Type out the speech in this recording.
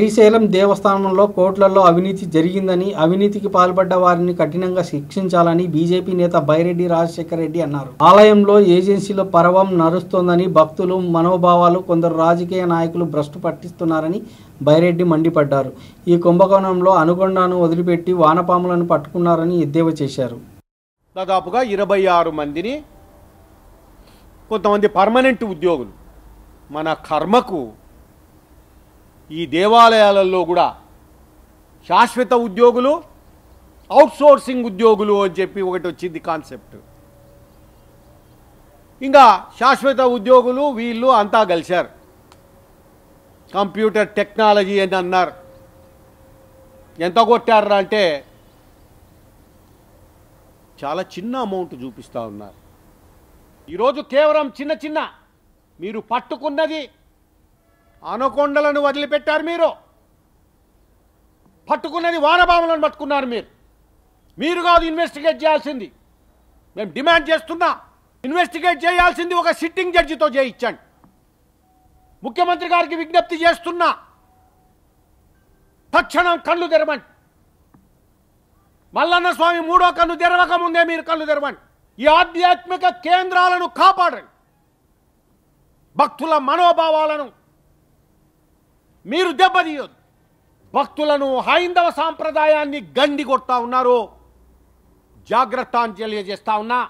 శ్రీశైలం దేవస్థానంలో కోట్లలో అవినీతి జరిగిందని అవినీతికి పాల్పడ్డ వారిని కఠినంగా శిక్షించాలని బీజేపీ నేత బైరెడ్డి రాజశేఖర రెడ్డి అన్నారు ఆలయంలో ఏజెన్సీల పర్వం నరుస్తోందని భక్తులు మనోభావాలు కొందరు రాజకీయ నాయకులు భ్రష్టు పట్టిస్తున్నారని బైరెడ్డి మండిపడ్డారు ఈ కుంభకోణంలో అనుకొండను వదిలిపెట్టి వానపాములను పట్టుకున్నారని ఎద్దేవా చేశారు దాదాపుగా ఇరవై ఆరు మందిని కొంతమంది పర్మనెంట్ ఉద్యోగులు మన కర్మకు ఈ దేవాలయాలలో కూడా శాశ్వత ఉద్యోగులు అవుట్సోర్సింగ్ ఉద్యోగులు అని చెప్పి ఒకటి వచ్చింది కాన్సెప్ట్ ఇంకా శాశ్వత ఉద్యోగులు వీళ్ళు అంతా కలిశారు కంప్యూటర్ టెక్నాలజీ అని అన్నారు ఎంత కొట్టారా అంటే చాలా చిన్న అమౌంట్ చూపిస్తూ ఉన్నారు ఈరోజు కేవలం చిన్న చిన్న మీరు పట్టుకున్నది అనుకొండలను వదిలిపెట్టారు మీరు పట్టుకున్నది వానబాములను పట్టుకున్నారు మీరు మీరు కాదు ఇన్వెస్టిగేట్ చేయాల్సింది మేము డిమాండ్ చేస్తున్నా ఇన్వెస్టిగేట్ చేయాల్సింది ఒక సిట్టింగ్ జడ్జితో చేయించండి ముఖ్యమంత్రి గారికి విజ్ఞప్తి చేస్తున్నా తక్షణం కళ్ళు తెరవండి మల్లన్న స్వామి మూడో కన్ను తెరవక ముందే మీరు కళ్ళు తెరవండి ఈ ఆధ్యాత్మిక కేంద్రాలను కాపాడండి భక్తుల మనోభావాలను మీరు దెబ్బతీయొద్దు భక్తులను హైందవ సాంప్రదాయాన్ని గండి కొడతా ఉన్నారు జాగ్రత్త అని తెలియజేస్తా ఉన్నా